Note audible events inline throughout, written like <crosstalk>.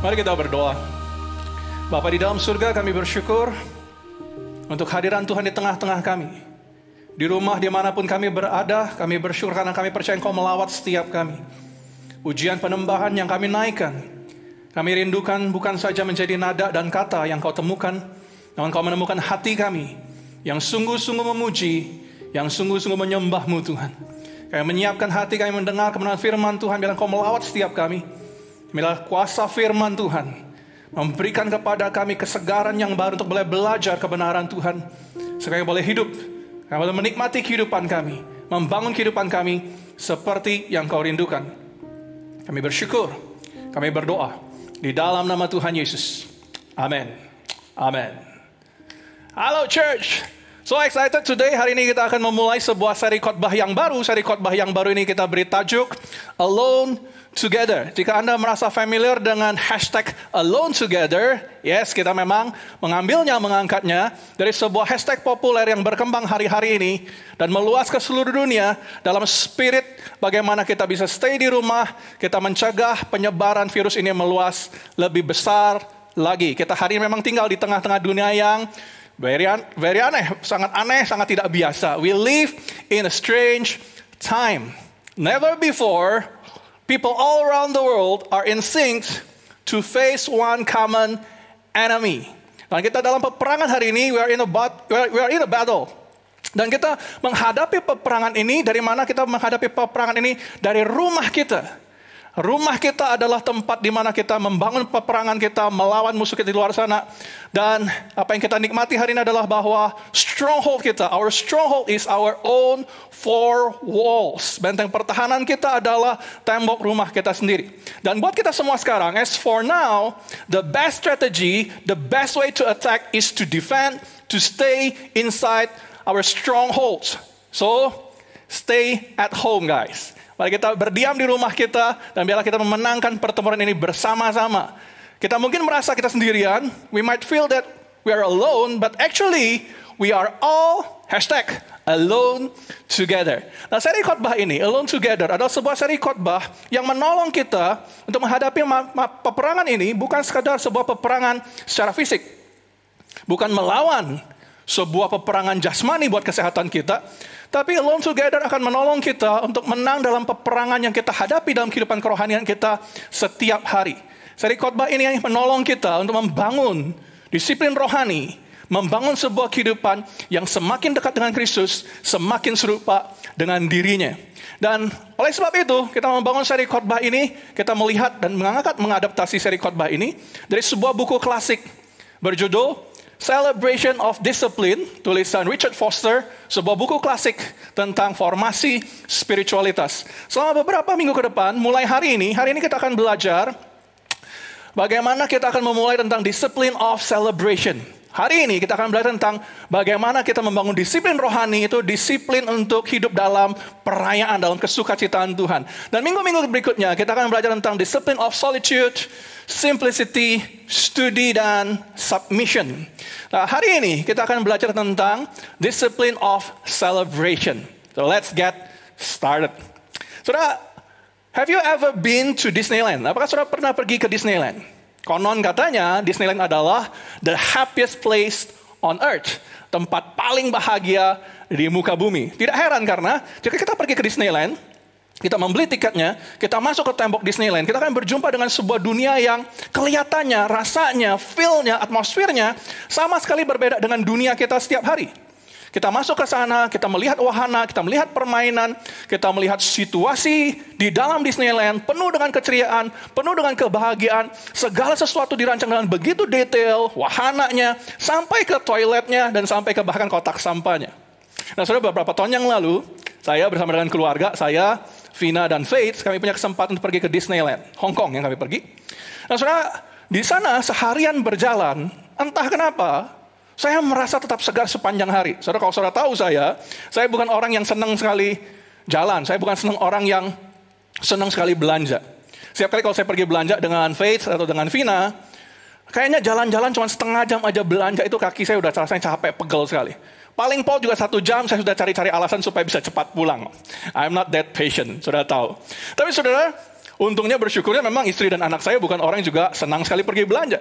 Mari kita berdoa. Bapa di dalam surga kami bersyukur untuk hadiran Tuhan di tengah-tengah kami. Di rumah dimanapun kami berada, kami bersyukur karena kami percaya Engkau melawat setiap kami. Ujian penembahan yang kami naikkan, kami rindukan bukan saja menjadi nada dan kata yang kau temukan, namun kau menemukan hati kami yang sungguh-sungguh memuji, yang sungguh-sungguh menyembahmu Tuhan. Kami menyiapkan hati kami mendengar kemenangan firman Tuhan, biar engkau melawat setiap kami. Milah kuasa firman Tuhan memberikan kepada kami kesegaran yang baru untuk boleh belajar kebenaran Tuhan. Supaya boleh hidup, kami boleh menikmati kehidupan kami, membangun kehidupan kami seperti yang kau rindukan. Kami bersyukur, kami berdoa di dalam nama Tuhan Yesus. Amin. Amin. Halo church. So excited today hari ini kita akan memulai sebuah seri khotbah yang baru. Seri khotbah yang baru ini kita beri tajuk Alone together. Jika Anda merasa familiar dengan hashtag alone together, yes, kita memang mengambilnya, mengangkatnya dari sebuah hashtag populer yang berkembang hari-hari ini dan meluas ke seluruh dunia dalam spirit bagaimana kita bisa stay di rumah, kita mencegah penyebaran virus ini meluas lebih besar lagi. Kita hari ini memang tinggal di tengah-tengah dunia yang very, very aneh, sangat aneh, sangat tidak biasa. We live in a strange time. Never before people all around the world are in sync to face one common enemy. Dan kita dalam peperangan hari ini, we are in a, bat, we are, we are in a battle. Dan kita menghadapi peperangan ini, dari mana kita menghadapi peperangan ini? Dari rumah kita. Rumah kita adalah tempat di mana kita membangun peperangan kita melawan musuh kita di luar sana. Dan apa yang kita nikmati hari ini adalah bahwa stronghold kita, our stronghold is our own four walls. Benteng pertahanan kita adalah tembok rumah kita sendiri. Dan buat kita semua sekarang, as for now, the best strategy, the best way to attack is to defend, to stay inside our strongholds. So, stay at home guys. Mari kita berdiam di rumah kita dan biarlah kita memenangkan pertemuan ini bersama-sama. Kita mungkin merasa kita sendirian, we might feel that we are alone, but actually we are all hashtag alone together. Nah, seri khotbah ini, alone together, adalah sebuah seri khotbah yang menolong kita untuk menghadapi peperangan ini bukan sekadar sebuah peperangan secara fisik. Bukan melawan sebuah peperangan jasmani buat kesehatan kita, tapi alone together akan menolong kita untuk menang dalam peperangan yang kita hadapi dalam kehidupan kerohanian kita setiap hari. Seri khotbah ini yang menolong kita untuk membangun disiplin rohani, membangun sebuah kehidupan yang semakin dekat dengan Kristus, semakin serupa dengan dirinya. Dan oleh sebab itu, kita membangun seri khotbah ini, kita melihat dan mengangkat mengadaptasi seri khotbah ini dari sebuah buku klasik berjudul Celebration of Discipline, tulisan Richard Foster, sebuah buku klasik tentang formasi spiritualitas. Selama beberapa minggu ke depan, mulai hari ini, hari ini kita akan belajar bagaimana kita akan memulai tentang discipline of celebration. Hari ini kita akan belajar tentang bagaimana kita membangun disiplin rohani itu disiplin untuk hidup dalam perayaan, dalam kesukacitaan Tuhan. Dan minggu-minggu berikutnya kita akan belajar tentang disiplin of solitude, simplicity, study dan submission. Nah, hari ini kita akan belajar tentang disiplin of celebration. So let's get started. Saudara, have you ever been to Disneyland? Apakah saudara pernah pergi ke Disneyland? Konon katanya Disneyland adalah the happiest place on earth, tempat paling bahagia di muka bumi. Tidak heran karena jika kita pergi ke Disneyland, kita membeli tiketnya, kita masuk ke tembok Disneyland, kita akan berjumpa dengan sebuah dunia yang kelihatannya, rasanya, feel-nya, atmosfernya sama sekali berbeda dengan dunia kita setiap hari. Kita masuk ke sana, kita melihat wahana, kita melihat permainan, kita melihat situasi di dalam Disneyland penuh dengan keceriaan, penuh dengan kebahagiaan. Segala sesuatu dirancang dengan begitu detail, wahananya, sampai ke toiletnya, dan sampai ke bahkan kotak sampahnya. Nah, sudah beberapa tahun yang lalu, saya bersama dengan keluarga, saya, Vina, dan Faith, kami punya kesempatan untuk pergi ke Disneyland, Hong Kong yang kami pergi. Nah, sudah di sana seharian berjalan, entah kenapa, saya merasa tetap segar sepanjang hari. Saudara kalau saudara tahu saya, saya bukan orang yang senang sekali jalan. Saya bukan senang orang yang senang sekali belanja. Setiap kali kalau saya pergi belanja dengan Faith atau dengan Vina, kayaknya jalan-jalan cuma setengah jam aja belanja itu kaki saya udah rasanya capek, pegel sekali. Paling pol juga satu jam saya sudah cari-cari alasan supaya bisa cepat pulang. I'm not that patient, saudara tahu. Tapi saudara, untungnya bersyukurnya memang istri dan anak saya bukan orang yang juga senang sekali pergi belanja.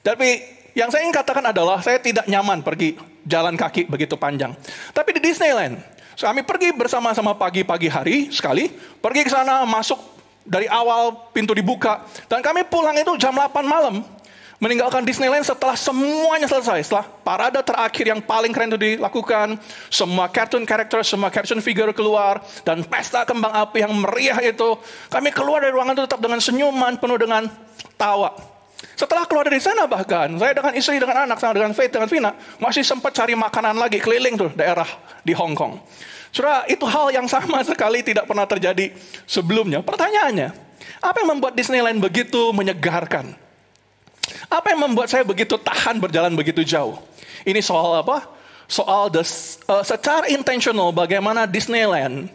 Tapi yang saya ingin katakan adalah saya tidak nyaman pergi jalan kaki begitu panjang. Tapi di Disneyland, kami pergi bersama-sama pagi-pagi hari sekali, pergi ke sana, masuk dari awal pintu dibuka, dan kami pulang itu jam 8 malam meninggalkan Disneyland setelah semuanya selesai, setelah parade terakhir yang paling keren itu dilakukan, semua cartoon karakter, semua cartoon figure keluar, dan pesta kembang api yang meriah itu, kami keluar dari ruangan itu tetap dengan senyuman, penuh dengan tawa. Setelah keluar dari sana bahkan, saya dengan istri, dengan anak, sama dengan Faith, dengan Vina, masih sempat cari makanan lagi keliling tuh daerah di Hong Kong. Surah itu hal yang sama <laughs> sekali tidak pernah terjadi sebelumnya. Pertanyaannya, apa yang membuat Disneyland begitu menyegarkan? Apa yang membuat saya begitu tahan berjalan begitu jauh? Ini soal apa? Soal the, uh, secara intentional bagaimana Disneyland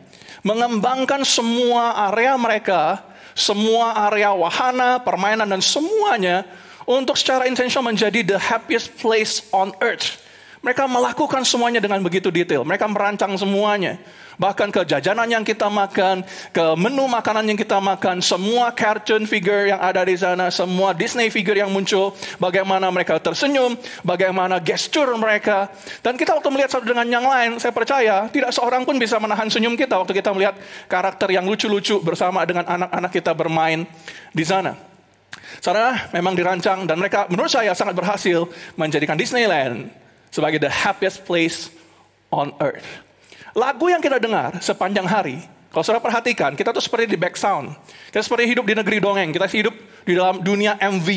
mengembangkan semua area mereka semua area wahana, permainan, dan semuanya untuk secara intensional menjadi the happiest place on earth. Mereka melakukan semuanya dengan begitu detail. Mereka merancang semuanya. Bahkan ke jajanan yang kita makan, ke menu makanan yang kita makan, semua cartoon figure yang ada di sana, semua Disney figure yang muncul, bagaimana mereka tersenyum, bagaimana gesture mereka. Dan kita waktu melihat satu dengan yang lain, saya percaya tidak seorang pun bisa menahan senyum kita waktu kita melihat karakter yang lucu-lucu bersama dengan anak-anak kita bermain di sana. Sana memang dirancang dan mereka menurut saya sangat berhasil menjadikan Disneyland sebagai the happiest place on earth lagu yang kita dengar sepanjang hari, kalau saudara perhatikan, kita tuh seperti di back Kita seperti hidup di negeri dongeng, kita hidup di dalam dunia MV.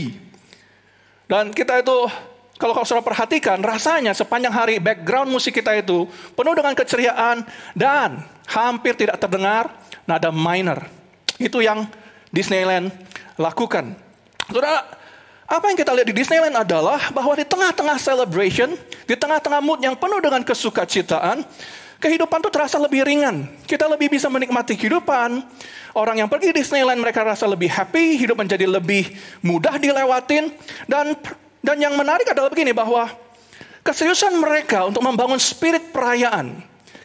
Dan kita itu, kalau saudara perhatikan, rasanya sepanjang hari background musik kita itu penuh dengan keceriaan dan hampir tidak terdengar nada minor. Itu yang Disneyland lakukan. Saudara, apa yang kita lihat di Disneyland adalah bahwa di tengah-tengah celebration, di tengah-tengah mood yang penuh dengan kesukacitaan, kehidupan tuh terasa lebih ringan. Kita lebih bisa menikmati kehidupan. Orang yang pergi Disneyland mereka rasa lebih happy, hidup menjadi lebih mudah dilewatin. Dan dan yang menarik adalah begini bahwa keseriusan mereka untuk membangun spirit perayaan,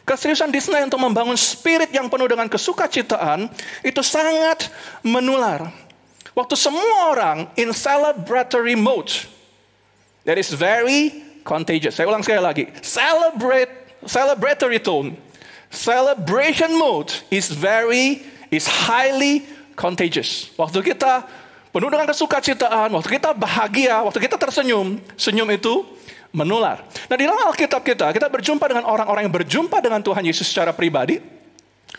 keseriusan Disney untuk membangun spirit yang penuh dengan kesukacitaan itu sangat menular. Waktu semua orang in celebratory mode, that is very contagious. Saya ulang sekali lagi, celebrate celebratory tone. Celebration mode is very, is highly contagious. Waktu kita penuh dengan kesukacitaan, waktu kita bahagia, waktu kita tersenyum, senyum itu menular. Nah di dalam Alkitab kita, kita berjumpa dengan orang-orang yang berjumpa dengan Tuhan Yesus secara pribadi.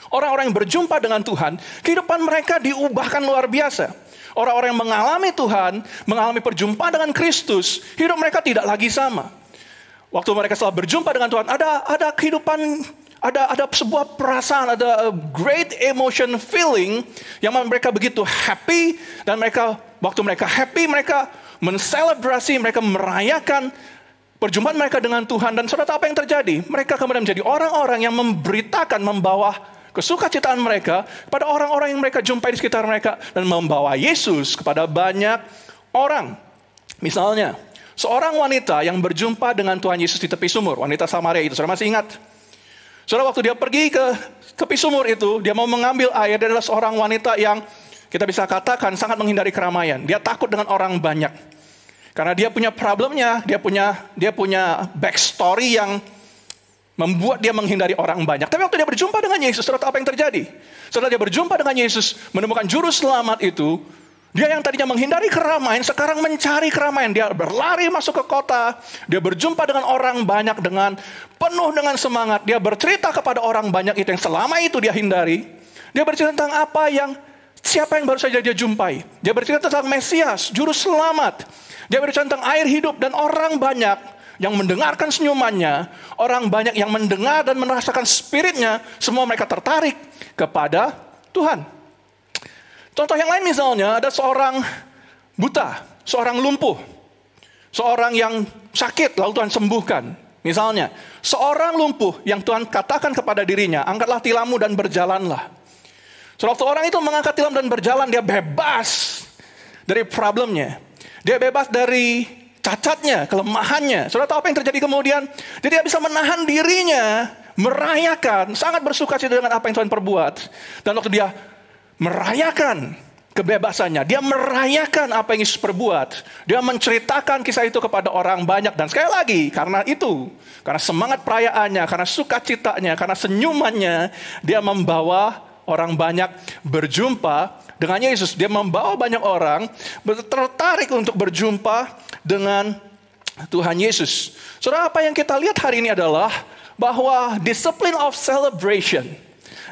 Orang-orang yang berjumpa dengan Tuhan, kehidupan mereka diubahkan luar biasa. Orang-orang yang mengalami Tuhan, mengalami perjumpaan dengan Kristus, hidup mereka tidak lagi sama Waktu mereka setelah berjumpa dengan Tuhan, ada ada kehidupan, ada ada sebuah perasaan, ada great emotion feeling yang mereka begitu happy dan mereka waktu mereka happy mereka menselebrasi, mereka merayakan perjumpaan mereka dengan Tuhan dan saudara apa yang terjadi? Mereka kemudian menjadi orang-orang yang memberitakan membawa kesukacitaan mereka kepada orang-orang yang mereka jumpai di sekitar mereka dan membawa Yesus kepada banyak orang. Misalnya, Seorang wanita yang berjumpa dengan Tuhan Yesus di tepi sumur, wanita Samaria itu, saudara masih ingat? Saudara waktu dia pergi ke tepi sumur itu, dia mau mengambil air, dia adalah seorang wanita yang kita bisa katakan sangat menghindari keramaian. Dia takut dengan orang banyak. Karena dia punya problemnya, dia punya dia punya backstory yang membuat dia menghindari orang banyak. Tapi waktu dia berjumpa dengan Yesus, saudara apa yang terjadi? Setelah dia berjumpa dengan Yesus, menemukan juru selamat itu, dia yang tadinya menghindari keramaian, sekarang mencari keramaian. Dia berlari masuk ke kota, dia berjumpa dengan orang banyak dengan penuh dengan semangat. Dia bercerita kepada orang banyak itu yang selama itu dia hindari. Dia bercerita tentang apa yang siapa yang baru saja dia jumpai. Dia bercerita tentang Mesias, juru selamat. Dia bercerita tentang air hidup dan orang banyak yang mendengarkan senyumannya, orang banyak yang mendengar dan merasakan spiritnya, semua mereka tertarik kepada Tuhan. Contoh yang lain misalnya ada seorang buta, seorang lumpuh, seorang yang sakit lalu Tuhan sembuhkan. Misalnya, seorang lumpuh yang Tuhan katakan kepada dirinya, angkatlah tilammu dan berjalanlah. Suatu orang itu mengangkat tilam dan berjalan, dia bebas dari problemnya. Dia bebas dari cacatnya, kelemahannya. Saudara tahu apa yang terjadi kemudian? Jadi dia bisa menahan dirinya, merayakan, sangat bersuka cita dengan apa yang Tuhan perbuat. Dan waktu dia merayakan kebebasannya. Dia merayakan apa yang Yesus perbuat. Dia menceritakan kisah itu kepada orang banyak. Dan sekali lagi, karena itu, karena semangat perayaannya, karena sukacitanya, karena senyumannya, dia membawa orang banyak berjumpa dengan Yesus. Dia membawa banyak orang tertarik untuk berjumpa dengan Tuhan Yesus. Saudara, apa yang kita lihat hari ini adalah bahwa discipline of celebration –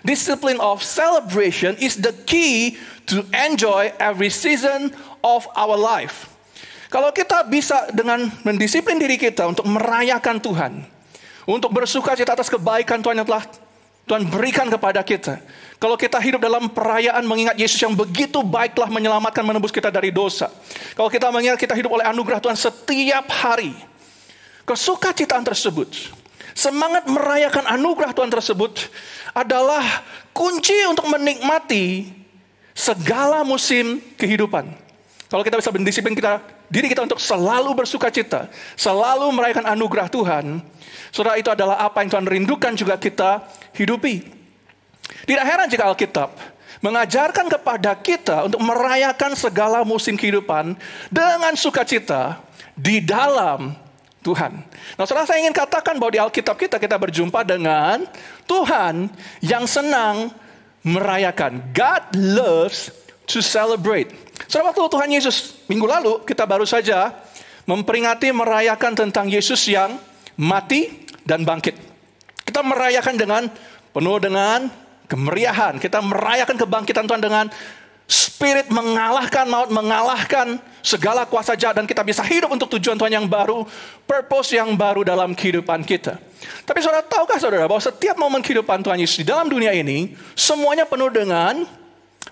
Discipline of celebration is the key to enjoy every season of our life. Kalau kita bisa dengan mendisiplin diri kita untuk merayakan Tuhan, untuk bersuka cita atas kebaikan Tuhan yang telah Tuhan berikan kepada kita. Kalau kita hidup dalam perayaan mengingat Yesus yang begitu baik telah menyelamatkan menembus kita dari dosa. Kalau kita mengingat kita hidup oleh anugerah Tuhan setiap hari. Kesuka citaan tersebut Semangat merayakan anugerah Tuhan tersebut adalah kunci untuk menikmati segala musim kehidupan. Kalau kita bisa mendisiplin kita diri kita untuk selalu bersuka cita, selalu merayakan anugerah Tuhan, saudara itu adalah apa yang Tuhan rindukan juga kita hidupi. Tidak heran jika Alkitab mengajarkan kepada kita untuk merayakan segala musim kehidupan dengan sukacita di dalam Tuhan. Nah, saudara saya ingin katakan bahwa di Alkitab kita kita berjumpa dengan Tuhan yang senang merayakan. God loves to celebrate. Saudara waktu Tuhan Yesus minggu lalu kita baru saja memperingati merayakan tentang Yesus yang mati dan bangkit. Kita merayakan dengan penuh dengan kemeriahan. Kita merayakan kebangkitan Tuhan dengan Spirit mengalahkan maut, mengalahkan segala kuasa jahat dan kita bisa hidup untuk tujuan Tuhan yang baru, purpose yang baru dalam kehidupan kita. Tapi saudara tahukah saudara bahwa setiap momen kehidupan Tuhan Yesus di dalam dunia ini semuanya penuh dengan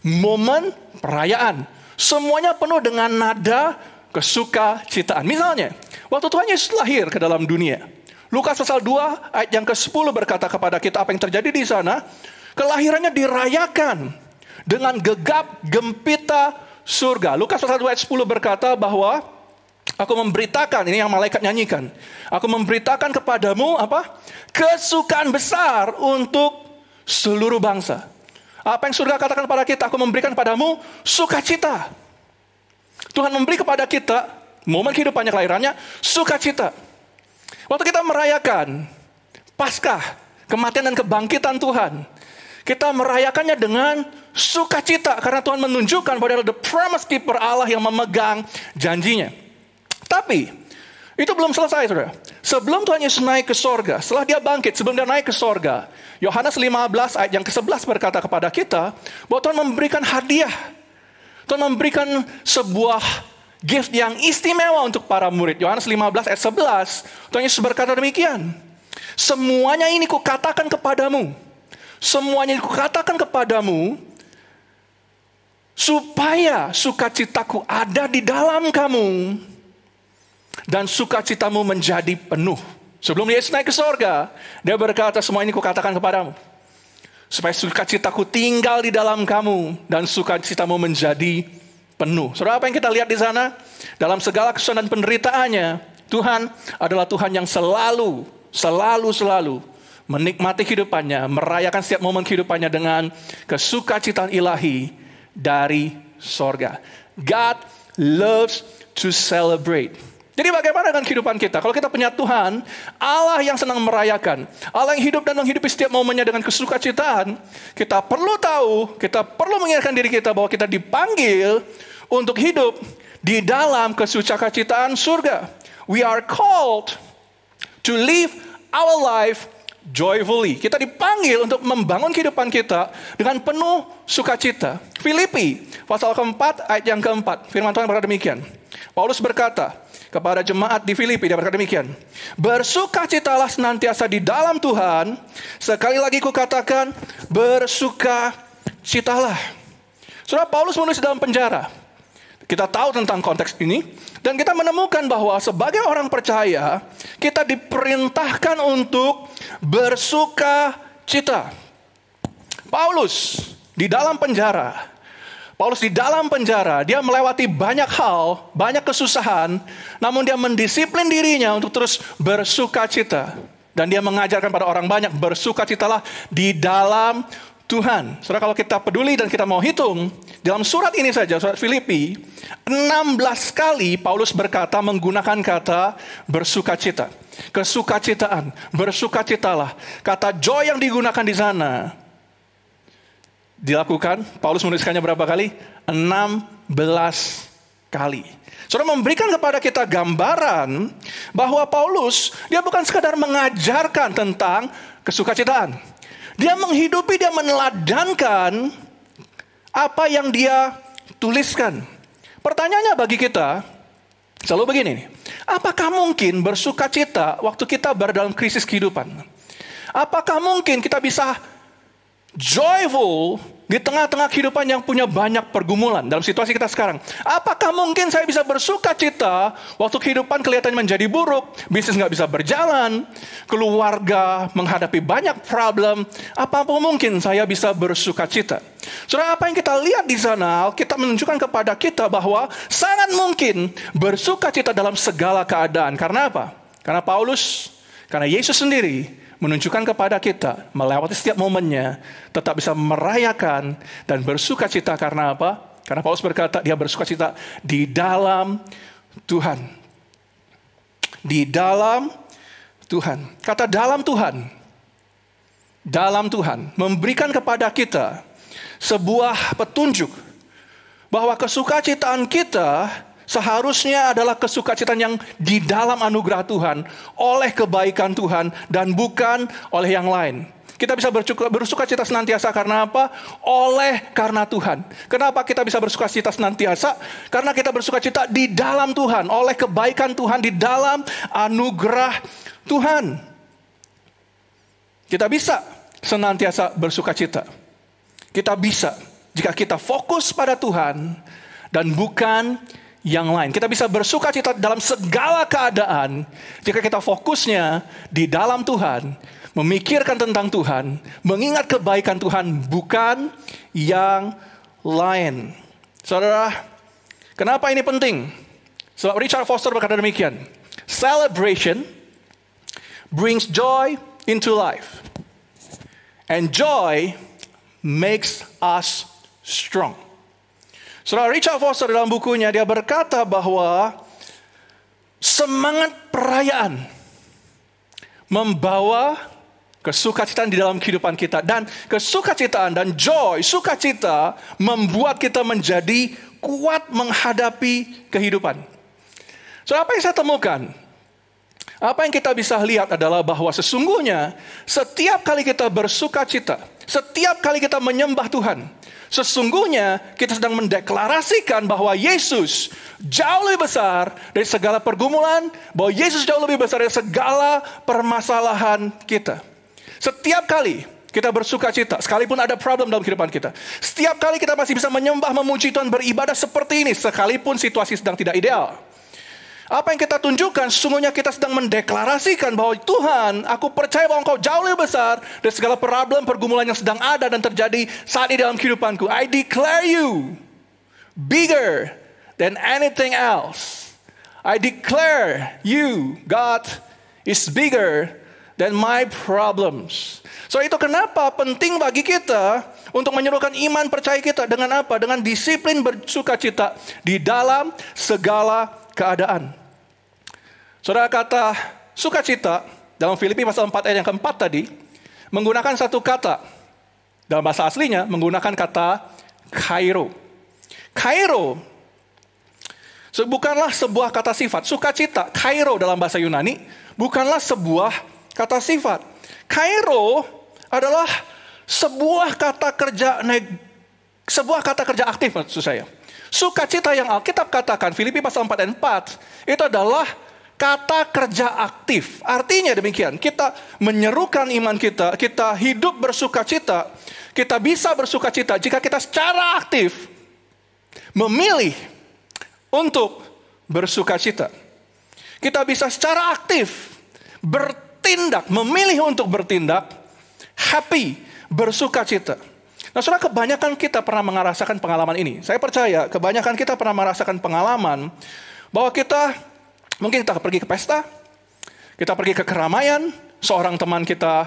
momen perayaan. Semuanya penuh dengan nada kesuka citaan. Misalnya, waktu Tuhan Yesus lahir ke dalam dunia. Lukas pasal 2 ayat yang ke-10 berkata kepada kita apa yang terjadi di sana. Kelahirannya dirayakan dengan gegap gempita surga. Lukas pasal 2 ayat 10 berkata bahwa aku memberitakan, ini yang malaikat nyanyikan. Aku memberitakan kepadamu apa? Kesukaan besar untuk seluruh bangsa. Apa yang surga katakan kepada kita? Aku memberikan padamu sukacita. Tuhan memberi kepada kita, momen kehidupannya kelahirannya, sukacita. Waktu kita merayakan Paskah, kematian dan kebangkitan Tuhan, kita merayakannya dengan Sukacita karena Tuhan menunjukkan bahwa dia adalah the promise keeper Allah yang memegang janjinya. Tapi itu belum selesai saudara. Sebelum Tuhan Yesus naik ke sorga, setelah dia bangkit, sebelum dia naik ke sorga, Yohanes 15 ayat yang ke-11 berkata kepada kita, bahwa Tuhan memberikan hadiah. Tuhan memberikan sebuah gift yang istimewa untuk para murid. Yohanes 15 ayat 11, Tuhan Yesus berkata demikian. Semuanya ini kukatakan kepadamu. Semuanya ini kukatakan kepadamu supaya sukacitaku ada di dalam kamu dan sukacitamu menjadi penuh. Sebelum Yesus naik ke sorga, dia berkata semua ini kukatakan kepadamu. Supaya sukacitaku tinggal di dalam kamu dan sukacitamu menjadi penuh. Saudara apa yang kita lihat di sana? Dalam segala kesulitan dan penderitaannya, Tuhan adalah Tuhan yang selalu, selalu, selalu menikmati kehidupannya, merayakan setiap momen kehidupannya dengan kesukacitaan ilahi dari sorga. God loves to celebrate. Jadi bagaimana dengan kehidupan kita? Kalau kita punya Tuhan, Allah yang senang merayakan, Allah yang hidup dan menghidupi setiap momennya dengan kesukacitaan, kita perlu tahu, kita perlu mengingatkan diri kita bahwa kita dipanggil untuk hidup di dalam kesukacitaan surga. We are called to live our life joyfully. Kita dipanggil untuk membangun kehidupan kita dengan penuh sukacita. Filipi pasal keempat ayat yang keempat firman Tuhan berkata demikian. Paulus berkata kepada jemaat di Filipi dia berkata demikian. Bersukacitalah senantiasa di dalam Tuhan. Sekali lagi kukatakan bersukacitalah. Saudara Paulus menulis dalam penjara. Kita tahu tentang konteks ini. Dan kita menemukan bahwa sebagai orang percaya, kita diperintahkan untuk bersuka cita. Paulus di dalam penjara, Paulus di dalam penjara, dia melewati banyak hal, banyak kesusahan, namun dia mendisiplin dirinya untuk terus bersuka cita. Dan dia mengajarkan pada orang banyak, bersuka bersukacitalah di dalam Tuhan. Saudara kalau kita peduli dan kita mau hitung, dalam surat ini saja, surat Filipi, 16 kali Paulus berkata menggunakan kata bersukacita. Kesukacitaan, bersukacitalah. Kata joy yang digunakan di sana dilakukan, Paulus menuliskannya berapa kali? 16 kali. Saudara memberikan kepada kita gambaran bahwa Paulus dia bukan sekadar mengajarkan tentang kesukacitaan dia menghidupi, dia meneladankan apa yang dia tuliskan. Pertanyaannya bagi kita, selalu begini nih. Apakah mungkin bersuka cita waktu kita berada dalam krisis kehidupan? Apakah mungkin kita bisa joyful di tengah-tengah kehidupan yang punya banyak pergumulan dalam situasi kita sekarang. Apakah mungkin saya bisa bersuka cita waktu kehidupan kelihatan menjadi buruk, bisnis nggak bisa berjalan, keluarga menghadapi banyak problem, Apa mungkin saya bisa bersuka cita. Saudara, apa yang kita lihat di sana, kita menunjukkan kepada kita bahwa sangat mungkin bersuka cita dalam segala keadaan. Karena apa? Karena Paulus, karena Yesus sendiri menunjukkan kepada kita melewati setiap momennya tetap bisa merayakan dan bersuka cita karena apa? Karena Paulus berkata dia bersuka cita di dalam Tuhan. Di dalam Tuhan. Kata dalam Tuhan. Dalam Tuhan memberikan kepada kita sebuah petunjuk bahwa kesukacitaan kita seharusnya adalah kesukacitaan yang di dalam anugerah Tuhan, oleh kebaikan Tuhan, dan bukan oleh yang lain. Kita bisa bersuka cita senantiasa karena apa? Oleh karena Tuhan. Kenapa kita bisa bersuka cita senantiasa? Karena kita bersuka cita di dalam Tuhan. Oleh kebaikan Tuhan, di dalam anugerah Tuhan. Kita bisa senantiasa bersuka cita. Kita bisa jika kita fokus pada Tuhan dan bukan yang lain. Kita bisa bersuka cita dalam segala keadaan jika kita fokusnya di dalam Tuhan, memikirkan tentang Tuhan, mengingat kebaikan Tuhan, bukan yang lain. Saudara, kenapa ini penting? Sebab Richard Foster berkata demikian, celebration brings joy into life. And joy makes us strong. Saudara Richard Foster dalam bukunya dia berkata bahwa semangat perayaan membawa kesukacitaan di dalam kehidupan kita dan kesukacitaan dan joy, sukacita membuat kita menjadi kuat menghadapi kehidupan. So apa yang saya temukan? Apa yang kita bisa lihat adalah bahwa sesungguhnya setiap kali kita bersukacita, setiap kali kita menyembah Tuhan, Sesungguhnya kita sedang mendeklarasikan bahwa Yesus jauh lebih besar dari segala pergumulan, bahwa Yesus jauh lebih besar dari segala permasalahan kita. Setiap kali kita bersuka cita, sekalipun ada problem dalam kehidupan kita. Setiap kali kita masih bisa menyembah, memuji Tuhan, beribadah seperti ini, sekalipun situasi sedang tidak ideal. Apa yang kita tunjukkan, sesungguhnya kita sedang mendeklarasikan bahwa Tuhan, aku percaya bahwa engkau jauh lebih besar dari segala problem, pergumulan yang sedang ada dan terjadi saat ini dalam kehidupanku. I declare you bigger than anything else. I declare you, God, is bigger than my problems. So itu kenapa penting bagi kita untuk menyerukan iman percaya kita dengan apa? Dengan disiplin bersuka cita di dalam segala keadaan. Saudara kata sukacita dalam Filipi pasal 4 ayat yang keempat tadi menggunakan satu kata. Dalam bahasa aslinya menggunakan kata kairo. Kairo so, bukanlah sebuah kata sifat. Sukacita, kairo dalam bahasa Yunani bukanlah sebuah kata sifat. Kairo adalah sebuah kata kerja neg sebuah kata kerja aktif maksud saya. Sukacita yang Alkitab katakan Filipi pasal 4 dan 4 itu adalah kata kerja aktif. Artinya demikian, kita menyerukan iman kita, kita hidup bersuka cita, kita bisa bersuka cita jika kita secara aktif memilih untuk bersuka cita. Kita bisa secara aktif bertindak, memilih untuk bertindak, happy, bersuka cita. Nah, saudara, kebanyakan kita pernah merasakan pengalaman ini. Saya percaya, kebanyakan kita pernah merasakan pengalaman bahwa kita Mungkin kita pergi ke pesta, kita pergi ke keramaian, seorang teman kita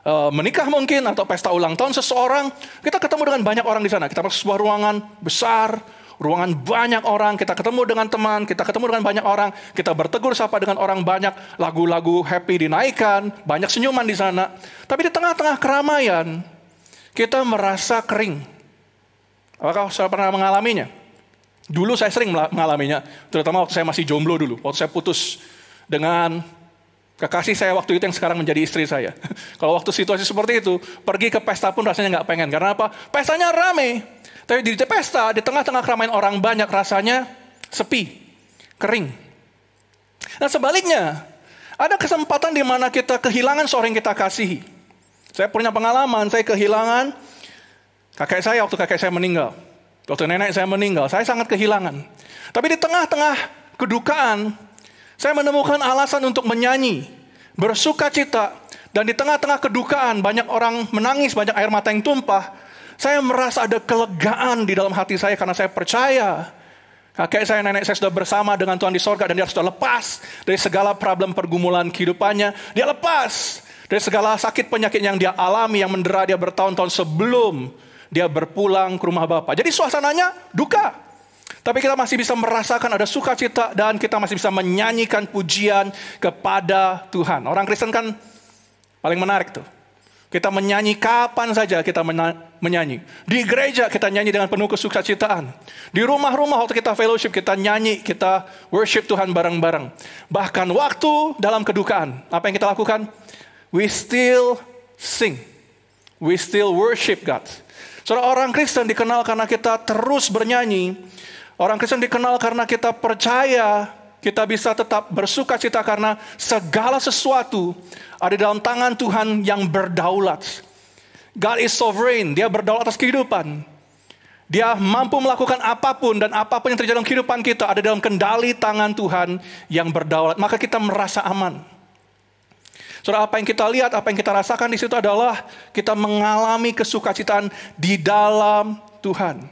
e, menikah mungkin atau pesta ulang tahun seseorang, kita ketemu dengan banyak orang di sana. Kita masuk sebuah ruangan besar, ruangan banyak orang, kita ketemu dengan teman, kita ketemu dengan banyak orang, kita bertegur sapa dengan orang banyak, lagu-lagu happy dinaikkan, banyak senyuman di sana. Tapi di tengah-tengah keramaian, kita merasa kering. Apakah saudara pernah mengalaminya? Dulu saya sering mengalaminya, terutama waktu saya masih jomblo dulu, waktu saya putus dengan kekasih saya waktu itu yang sekarang menjadi istri saya. <laughs> Kalau waktu situasi seperti itu, pergi ke pesta pun rasanya nggak pengen. Karena apa? Pestanya rame. Tapi di pesta, di tengah-tengah keramaian orang banyak, rasanya sepi, kering. Nah sebaliknya, ada kesempatan di mana kita kehilangan seorang yang kita kasihi. Saya punya pengalaman, saya kehilangan kakek saya waktu kakek saya meninggal. Waktu nenek saya meninggal, saya sangat kehilangan. Tapi di tengah-tengah kedukaan, saya menemukan alasan untuk menyanyi, bersuka cita, dan di tengah-tengah kedukaan banyak orang menangis, banyak air mata yang tumpah. Saya merasa ada kelegaan di dalam hati saya karena saya percaya Kakek saya, nenek saya sudah bersama dengan Tuhan di sorga dan dia sudah lepas dari segala problem pergumulan kehidupannya. Dia lepas dari segala sakit penyakit yang dia alami, yang mendera dia bertahun-tahun sebelum dia berpulang ke rumah Bapak. Jadi suasananya duka. Tapi kita masih bisa merasakan ada sukacita dan kita masih bisa menyanyikan pujian kepada Tuhan. Orang Kristen kan paling menarik tuh. Kita menyanyi kapan saja kita menyanyi. Di gereja kita nyanyi dengan penuh kesukacitaan. Di rumah-rumah waktu kita fellowship kita nyanyi, kita worship Tuhan bareng-bareng. Bahkan waktu dalam kedukaan, apa yang kita lakukan? We still sing. We still worship God. Soalnya orang Kristen dikenal karena kita terus bernyanyi. Orang Kristen dikenal karena kita percaya kita bisa tetap bersuka cita karena segala sesuatu ada dalam tangan Tuhan yang berdaulat. God is sovereign, dia berdaulat atas kehidupan. Dia mampu melakukan apapun dan apapun yang terjadi dalam kehidupan kita ada dalam kendali tangan Tuhan yang berdaulat. Maka kita merasa aman. Saudara, apa yang kita lihat, apa yang kita rasakan di situ adalah kita mengalami kesukacitaan di dalam Tuhan.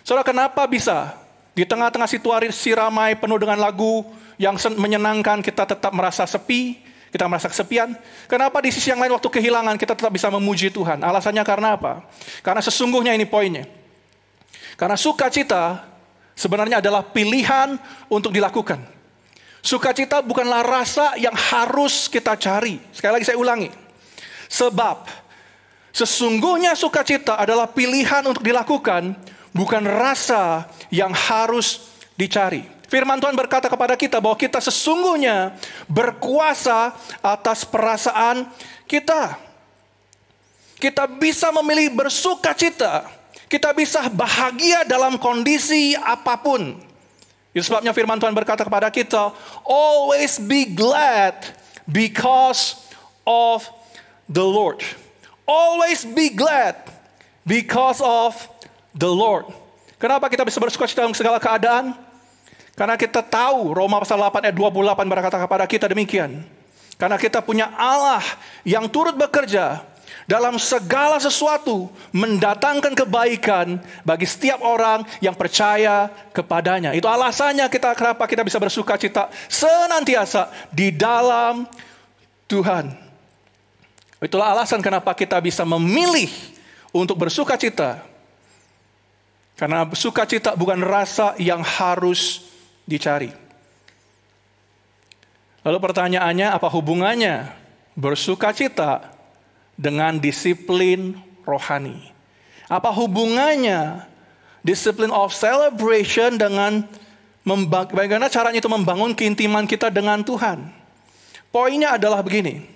Saudara, kenapa bisa di tengah-tengah situasi ramai penuh dengan lagu yang menyenangkan kita tetap merasa sepi, kita merasa kesepian. Kenapa di sisi yang lain waktu kehilangan kita tetap bisa memuji Tuhan? Alasannya karena apa? Karena sesungguhnya ini poinnya. Karena sukacita sebenarnya adalah pilihan untuk dilakukan. Sukacita bukanlah rasa yang harus kita cari. Sekali lagi saya ulangi. Sebab sesungguhnya sukacita adalah pilihan untuk dilakukan, bukan rasa yang harus dicari. Firman Tuhan berkata kepada kita bahwa kita sesungguhnya berkuasa atas perasaan kita. Kita bisa memilih bersukacita. Kita bisa bahagia dalam kondisi apapun itu sebabnya firman Tuhan berkata kepada kita, always be glad because of the Lord. Always be glad because of the Lord. Kenapa kita bisa bersuka dalam segala keadaan? Karena kita tahu Roma pasal 8 ayat 28 berkata kepada kita demikian. Karena kita punya Allah yang turut bekerja dalam segala sesuatu mendatangkan kebaikan bagi setiap orang yang percaya kepadanya. Itu alasannya kita kenapa kita bisa bersuka cita senantiasa di dalam Tuhan. Itulah alasan kenapa kita bisa memilih untuk bersuka cita. Karena bersuka cita bukan rasa yang harus dicari. Lalu pertanyaannya apa hubungannya bersuka cita dengan disiplin rohani? Apa hubungannya disiplin of celebration dengan bagaimana caranya itu membangun keintiman kita dengan Tuhan? Poinnya adalah begini.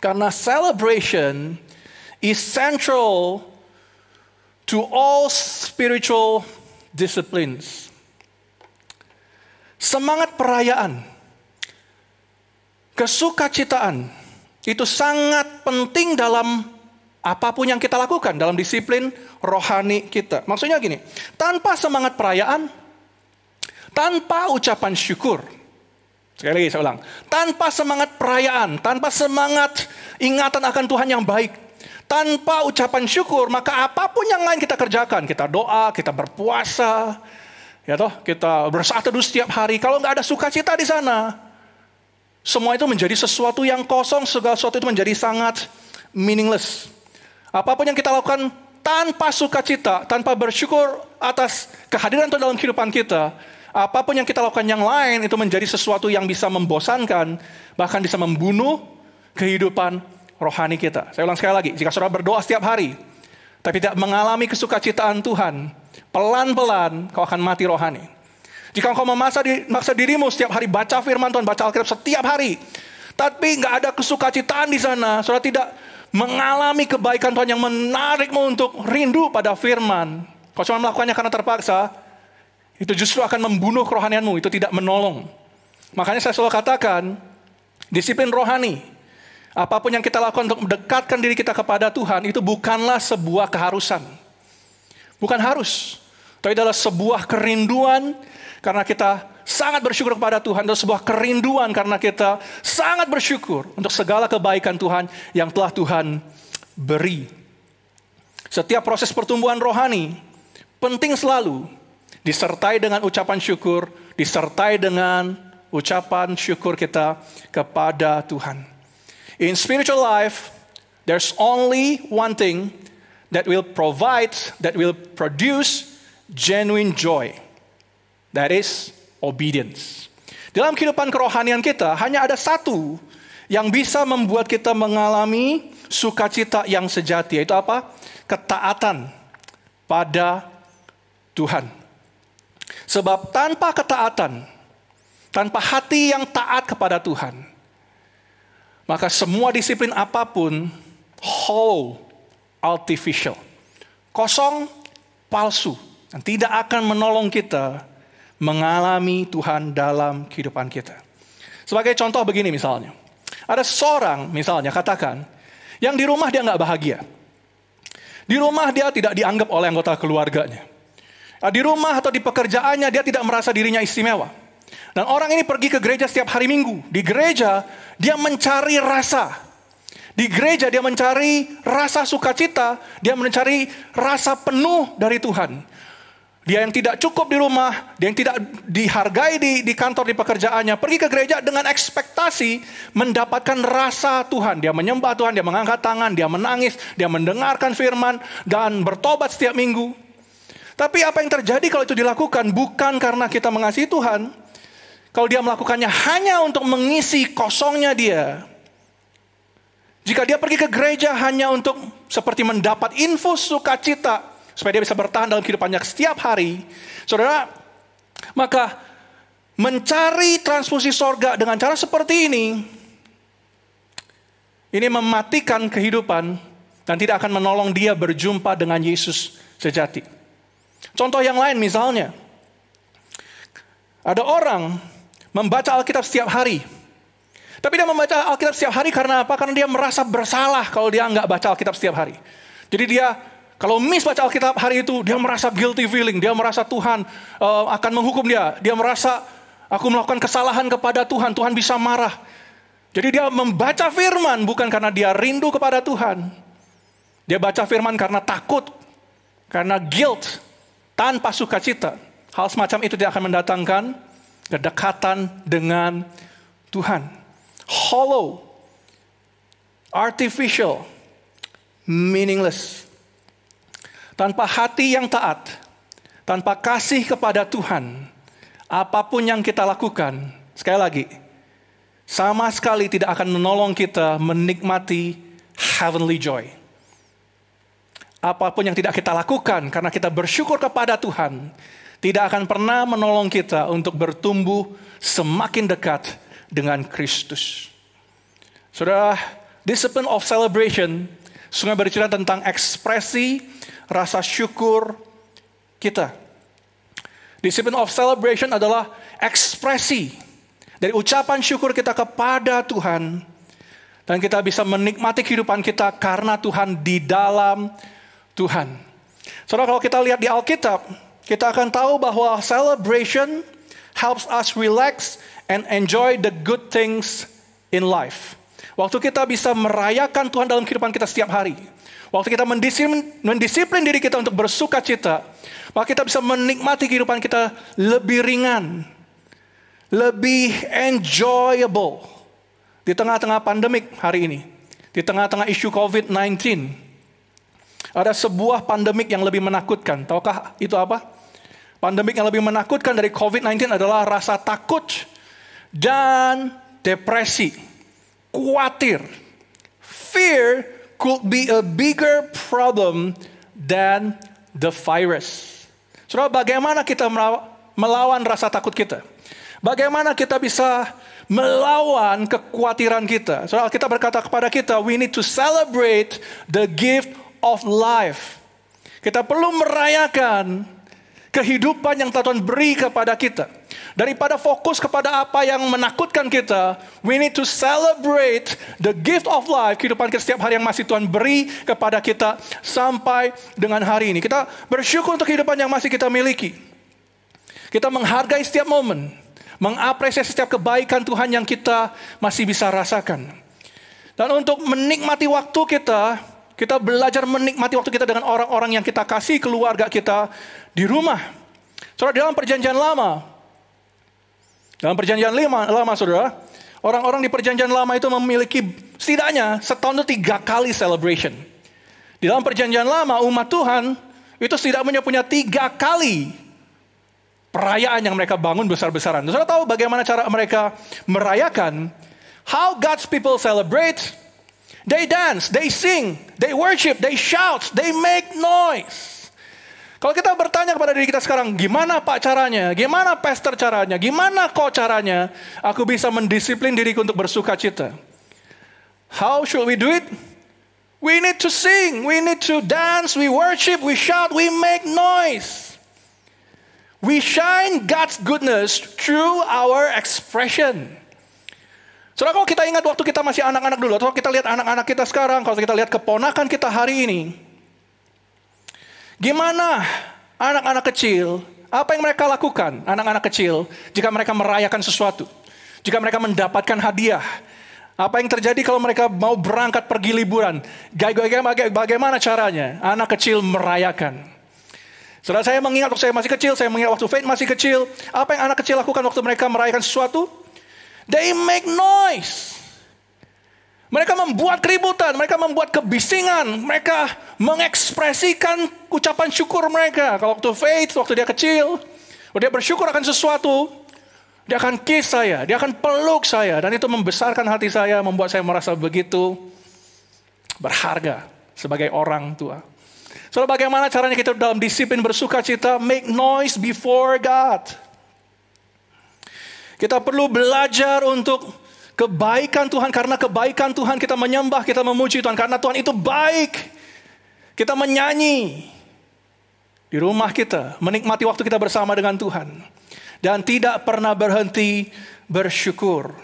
Karena celebration is central to all spiritual disciplines. Semangat perayaan, kesukacitaan, itu sangat penting dalam apapun yang kita lakukan dalam disiplin rohani kita. Maksudnya gini, tanpa semangat perayaan, tanpa ucapan syukur, sekali lagi saya ulang, tanpa semangat perayaan, tanpa semangat ingatan akan Tuhan yang baik, tanpa ucapan syukur, maka apapun yang lain kita kerjakan, kita doa, kita berpuasa, ya toh, kita bersatu setiap hari. Kalau nggak ada sukacita di sana, semua itu menjadi sesuatu yang kosong, segala sesuatu itu menjadi sangat meaningless. Apapun yang kita lakukan tanpa sukacita, tanpa bersyukur atas kehadiran Tuhan dalam kehidupan kita, apapun yang kita lakukan yang lain itu menjadi sesuatu yang bisa membosankan, bahkan bisa membunuh kehidupan rohani kita. Saya ulang sekali lagi, jika saudara berdoa setiap hari, tapi tidak mengalami kesukacitaan Tuhan, pelan-pelan kau akan mati rohani. Jika engkau memaksa, di, maksa dirimu setiap hari baca firman Tuhan, baca Alkitab setiap hari. Tapi nggak ada kesukacitaan di sana. Saudara tidak mengalami kebaikan Tuhan yang menarikmu untuk rindu pada firman. kau cuma melakukannya karena terpaksa, itu justru akan membunuh kerohanianmu. Itu tidak menolong. Makanya saya selalu katakan, disiplin rohani, apapun yang kita lakukan untuk mendekatkan diri kita kepada Tuhan, itu bukanlah sebuah keharusan. Bukan harus. Tapi adalah sebuah kerinduan karena kita sangat bersyukur kepada Tuhan dan sebuah kerinduan karena kita sangat bersyukur untuk segala kebaikan Tuhan yang telah Tuhan beri. Setiap proses pertumbuhan rohani penting selalu disertai dengan ucapan syukur, disertai dengan ucapan syukur kita kepada Tuhan. In spiritual life, there's only one thing that will provide, that will produce genuine joy. That is obedience. Dalam kehidupan kerohanian kita hanya ada satu yang bisa membuat kita mengalami sukacita yang sejati, yaitu apa? Ketaatan pada Tuhan. Sebab tanpa ketaatan, tanpa hati yang taat kepada Tuhan, maka semua disiplin apapun whole, artificial, kosong, palsu, dan tidak akan menolong kita mengalami Tuhan dalam kehidupan kita. Sebagai contoh begini misalnya. Ada seorang misalnya katakan, yang di rumah dia nggak bahagia. Di rumah dia tidak dianggap oleh anggota keluarganya. Ah, di rumah atau di pekerjaannya dia tidak merasa dirinya istimewa. Dan orang ini pergi ke gereja setiap hari minggu. Di gereja dia mencari rasa. Di gereja dia mencari rasa sukacita. Dia mencari rasa penuh dari Tuhan dia yang tidak cukup di rumah, dia yang tidak dihargai di, di kantor, di pekerjaannya, pergi ke gereja dengan ekspektasi mendapatkan rasa Tuhan. Dia menyembah Tuhan, dia mengangkat tangan, dia menangis, dia mendengarkan firman, dan bertobat setiap minggu. Tapi apa yang terjadi kalau itu dilakukan bukan karena kita mengasihi Tuhan. Kalau dia melakukannya hanya untuk mengisi kosongnya dia. Jika dia pergi ke gereja hanya untuk seperti mendapat infus sukacita, supaya dia bisa bertahan dalam kehidupannya setiap hari. Saudara, maka mencari transfusi sorga dengan cara seperti ini, ini mematikan kehidupan dan tidak akan menolong dia berjumpa dengan Yesus sejati. Contoh yang lain misalnya, ada orang membaca Alkitab setiap hari, tapi dia membaca Alkitab setiap hari karena apa? Karena dia merasa bersalah kalau dia nggak baca Alkitab setiap hari. Jadi dia kalau miss baca Alkitab hari itu, dia merasa guilty feeling, dia merasa Tuhan uh, akan menghukum dia, dia merasa aku melakukan kesalahan kepada Tuhan, Tuhan bisa marah. Jadi dia membaca firman bukan karena dia rindu kepada Tuhan. Dia baca firman karena takut, karena guilt, tanpa sukacita. Hal semacam itu dia akan mendatangkan kedekatan dengan Tuhan. Hollow, artificial, meaningless tanpa hati yang taat, tanpa kasih kepada Tuhan, apapun yang kita lakukan, sekali lagi, sama sekali tidak akan menolong kita menikmati heavenly joy. Apapun yang tidak kita lakukan karena kita bersyukur kepada Tuhan, tidak akan pernah menolong kita untuk bertumbuh semakin dekat dengan Kristus. Saudara, discipline of celebration sungai bercerita tentang ekspresi rasa syukur kita. Discipline of celebration adalah ekspresi dari ucapan syukur kita kepada Tuhan dan kita bisa menikmati kehidupan kita karena Tuhan di dalam Tuhan. Saudara kalau kita lihat di Alkitab, kita akan tahu bahwa celebration helps us relax and enjoy the good things in life. Waktu kita bisa merayakan Tuhan dalam kehidupan kita setiap hari Waktu kita mendisiplin, mendisiplin diri kita untuk bersuka cita, maka kita bisa menikmati kehidupan kita lebih ringan, lebih enjoyable di tengah-tengah pandemik hari ini, di tengah-tengah isu COVID-19. Ada sebuah pandemik yang lebih menakutkan. Tahukah itu apa? Pandemik yang lebih menakutkan dari COVID-19 adalah rasa takut dan depresi, khawatir, fear could be a bigger problem than the virus. Saudara, bagaimana kita melawan rasa takut kita? Bagaimana kita bisa melawan kekhawatiran kita? Saudara, kita berkata kepada kita, we need to celebrate the gift of life. Kita perlu merayakan kehidupan yang Tuhan beri kepada kita. Daripada fokus kepada apa yang menakutkan kita, we need to celebrate the gift of life, kehidupan kita setiap hari yang masih Tuhan beri kepada kita sampai dengan hari ini. Kita bersyukur untuk kehidupan yang masih kita miliki. Kita menghargai setiap momen, mengapresiasi setiap kebaikan Tuhan yang kita masih bisa rasakan. Dan untuk menikmati waktu kita, kita belajar menikmati waktu kita dengan orang-orang yang kita kasih, keluarga kita, di rumah. Saudara, dalam perjanjian lama, dalam perjanjian lima, lama saudara, orang-orang di perjanjian lama itu memiliki setidaknya setahun itu tiga kali celebration. Di dalam perjanjian lama, umat Tuhan itu setidaknya punya tiga kali perayaan yang mereka bangun besar-besaran. Saudara tahu bagaimana cara mereka merayakan? How God's people celebrate? They dance, they sing, they worship, they shout, they make noise. Kalau kita bertanya kepada diri kita sekarang, gimana Pak caranya? Gimana pastor caranya? Gimana kok caranya aku bisa mendisiplin diriku untuk bersuka cita? How should we do it? We need to sing, we need to dance, we worship, we shout, we make noise. We shine God's goodness through our expression. Saudara kalau kita ingat waktu kita masih anak-anak dulu, atau kita lihat anak-anak kita sekarang, kalau kita lihat keponakan kita hari ini, Gimana anak-anak kecil, apa yang mereka lakukan anak-anak kecil jika mereka merayakan sesuatu? Jika mereka mendapatkan hadiah, apa yang terjadi kalau mereka mau berangkat pergi liburan? Bagaimana caranya anak kecil merayakan? Saudara saya mengingat waktu saya masih kecil, saya mengingat waktu Faith masih kecil. Apa yang anak kecil lakukan waktu mereka merayakan sesuatu? They make noise. Mereka membuat keributan, mereka membuat kebisingan, mereka mengekspresikan ucapan syukur mereka. Kalau waktu Faith, waktu dia kecil, dia bersyukur akan sesuatu, dia akan kiss saya, dia akan peluk saya, dan itu membesarkan hati saya, membuat saya merasa begitu berharga sebagai orang tua. Soal bagaimana caranya kita dalam disiplin bersuka cita, make noise before God. Kita perlu belajar untuk Kebaikan Tuhan, karena kebaikan Tuhan kita menyembah, kita memuji Tuhan. Karena Tuhan itu baik. Kita menyanyi di rumah kita, menikmati waktu kita bersama dengan Tuhan. Dan tidak pernah berhenti bersyukur.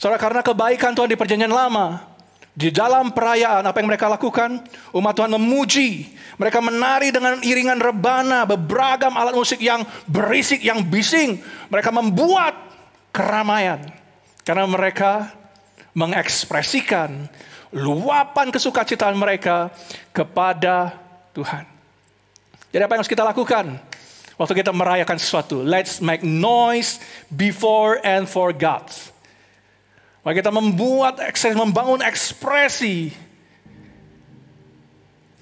Saudara, karena kebaikan Tuhan di perjanjian lama, di dalam perayaan apa yang mereka lakukan, umat Tuhan memuji. Mereka menari dengan iringan rebana, beragam alat musik yang berisik, yang bising. Mereka membuat keramaian. Karena mereka mengekspresikan luapan kesukacitaan mereka kepada Tuhan. Jadi apa yang harus kita lakukan? Waktu kita merayakan sesuatu, let's make noise before and for God. Mari kita membuat ekses, membangun ekspresi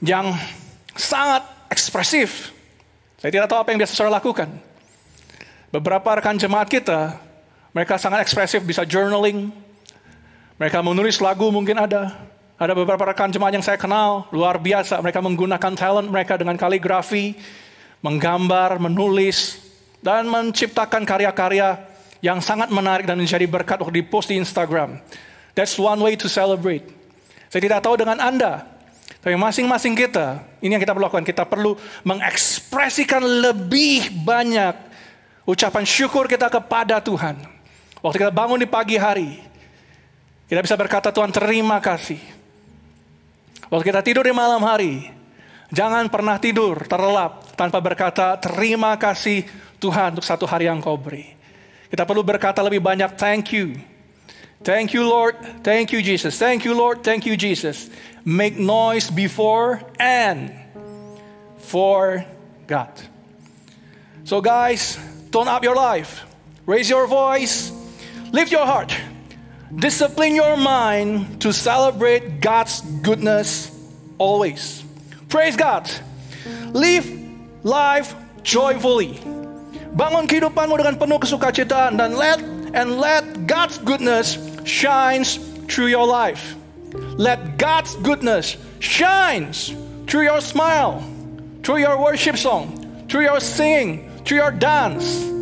yang sangat ekspresif. Saya tidak tahu apa yang biasa saudara lakukan. Beberapa rekan jemaat kita mereka sangat ekspresif, bisa journaling. Mereka menulis lagu mungkin ada. Ada beberapa rekan jemaat yang saya kenal, luar biasa. Mereka menggunakan talent mereka dengan kaligrafi, menggambar, menulis, dan menciptakan karya-karya yang sangat menarik dan menjadi berkat untuk dipost di Instagram. That's one way to celebrate. Saya tidak tahu dengan Anda, tapi masing-masing kita, ini yang kita perlu lakukan. Kita perlu mengekspresikan lebih banyak ucapan syukur kita kepada Tuhan. Waktu kita bangun di pagi hari, kita bisa berkata Tuhan terima kasih. Waktu kita tidur di malam hari, jangan pernah tidur terlelap tanpa berkata terima kasih Tuhan untuk satu hari yang kau beri. Kita perlu berkata lebih banyak thank you. Thank you Lord, thank you Jesus, thank you Lord, thank you Jesus. Make noise before and for God. So guys, tone up your life. Raise your voice. Lift your heart. Discipline your mind to celebrate God's goodness always. Praise God. Live life joyfully. Bangun kehidupanmu dengan penuh kesukacitaan dan let and let God's goodness shines through your life. Let God's goodness shines through your smile, through your worship song, through your singing, through your dance.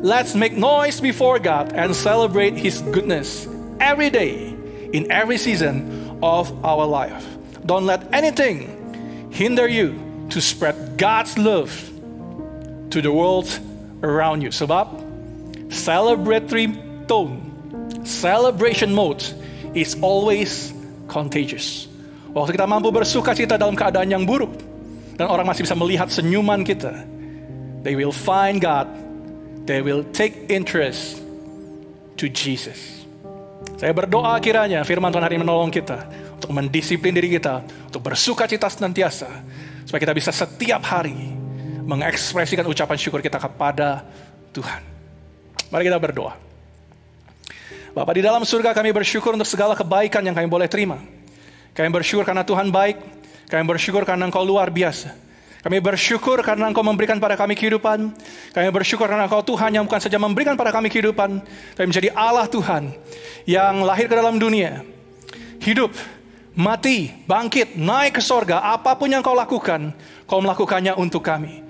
Let's make noise before God and celebrate His goodness every day in every season of our life. Don't let anything hinder you to spread God's love to the world around you. Sebab celebratory tone, celebration mode is always contagious. Waktu kita mampu bersuka cita dalam keadaan yang buruk dan orang masih bisa melihat senyuman kita, they will find God they will take interest to Jesus. Saya berdoa kiranya firman Tuhan hari ini menolong kita untuk mendisiplin diri kita, untuk bersuka cita senantiasa, supaya kita bisa setiap hari mengekspresikan ucapan syukur kita kepada Tuhan. Mari kita berdoa. Bapak di dalam surga kami bersyukur untuk segala kebaikan yang kami boleh terima. Kami bersyukur karena Tuhan baik, kami bersyukur karena Engkau luar biasa. Kami bersyukur karena Engkau memberikan pada kami kehidupan. Kami bersyukur karena Engkau Tuhan yang bukan saja memberikan pada kami kehidupan, tapi menjadi Allah Tuhan yang lahir ke dalam dunia. Hidup, mati, bangkit, naik ke sorga, apapun yang kau lakukan, kau melakukannya untuk kami.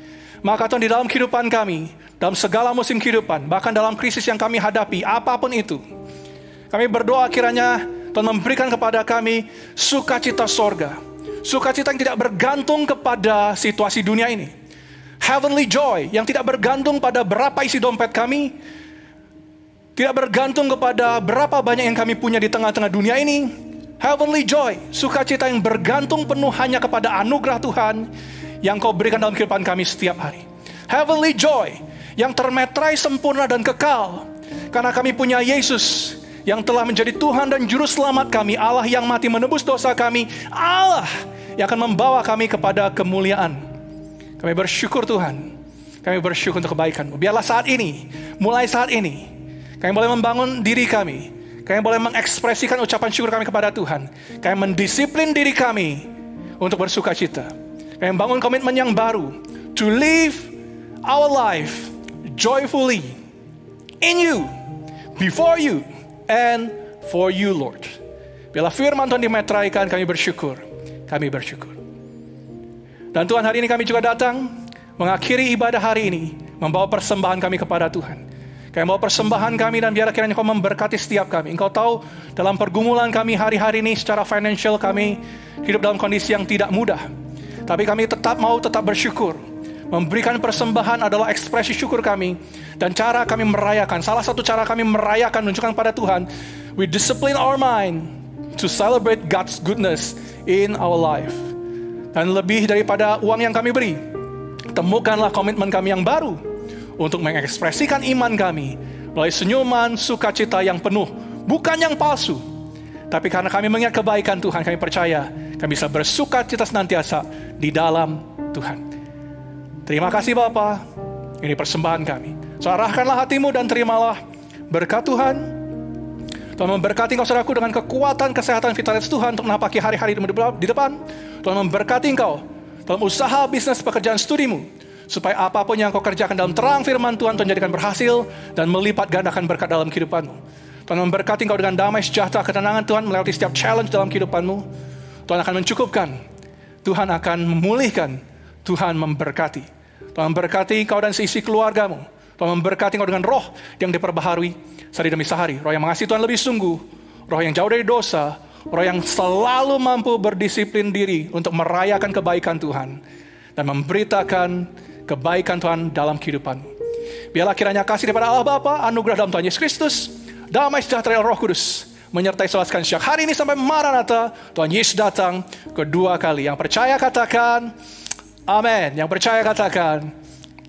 Maka Tuhan di dalam kehidupan kami, dalam segala musim kehidupan, bahkan dalam krisis yang kami hadapi, apapun itu, kami berdoa kiranya Tuhan memberikan kepada kami sukacita sorga Sukacita yang tidak bergantung kepada situasi dunia ini. Heavenly joy yang tidak bergantung pada berapa isi dompet kami, tidak bergantung kepada berapa banyak yang kami punya di tengah-tengah dunia ini. Heavenly joy, sukacita yang bergantung penuh hanya kepada anugerah Tuhan yang kau berikan dalam kehidupan kami setiap hari. Heavenly joy yang termetrai sempurna dan kekal karena kami punya Yesus yang telah menjadi Tuhan dan Juru Selamat kami, Allah yang mati menebus dosa kami, Allah yang akan membawa kami kepada kemuliaan. Kami bersyukur Tuhan, kami bersyukur untuk kebaikanMu. Biarlah saat ini, mulai saat ini, kami boleh membangun diri kami, kami boleh mengekspresikan ucapan syukur kami kepada Tuhan. Kami mendisiplin diri kami untuk bersuka cita. Kami membangun komitmen yang baru, to live our life joyfully in you, before you, and for you, Lord. Bila firman Tuhan dimetraikan. kami bersyukur. Kami bersyukur. Dan Tuhan hari ini kami juga datang mengakhiri ibadah hari ini, membawa persembahan kami kepada Tuhan. Kami membawa persembahan kami dan biarlah kiranya kau memberkati setiap kami. Engkau tahu dalam pergumulan kami hari-hari ini secara financial kami hidup dalam kondisi yang tidak mudah. Tapi kami tetap mau tetap bersyukur Memberikan persembahan adalah ekspresi syukur kami. Dan cara kami merayakan, salah satu cara kami merayakan, menunjukkan pada Tuhan, we discipline our mind to celebrate God's goodness in our life. Dan lebih daripada uang yang kami beri, temukanlah komitmen kami yang baru untuk mengekspresikan iman kami melalui senyuman, sukacita yang penuh, bukan yang palsu, tapi karena kami mengingat kebaikan Tuhan, kami percaya kami bisa bersuka cita senantiasa di dalam Tuhan. Terima kasih Bapa. Ini persembahan kami. Sarahkanlah hatimu dan terimalah berkat Tuhan. Tuhan memberkati engkau saudaraku dengan kekuatan kesehatan vitalitas Tuhan untuk menapaki hari-hari di depan. Tuhan memberkati engkau dalam usaha bisnis pekerjaan studimu. Supaya apapun yang kau kerjakan dalam terang firman Tuhan, Tuhan jadikan berhasil dan melipat gandakan berkat dalam kehidupanmu. Tuhan memberkati engkau dengan damai sejahtera ketenangan Tuhan melewati setiap challenge dalam kehidupanmu. Tuhan akan mencukupkan. Tuhan akan memulihkan. Tuhan memberkati. Tuhan memberkati kau dan seisi keluargamu. Tuhan memberkati kau dengan roh yang diperbaharui sehari demi sehari. Roh yang mengasihi Tuhan lebih sungguh. Roh yang jauh dari dosa. Roh yang selalu mampu berdisiplin diri untuk merayakan kebaikan Tuhan. Dan memberitakan kebaikan Tuhan dalam kehidupanmu. Biarlah kiranya kasih daripada Allah Bapa, anugerah dalam Tuhan Yesus Kristus, damai sejahtera Roh Kudus, menyertai selaskan siang hari ini sampai Maranatha, Tuhan Yesus datang kedua kali. Yang percaya katakan, Amin. Yang percaya katakan,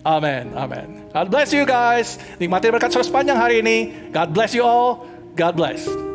amin, amin. God bless you guys. Nikmati berkat sepanjang hari ini. God bless you all. God bless.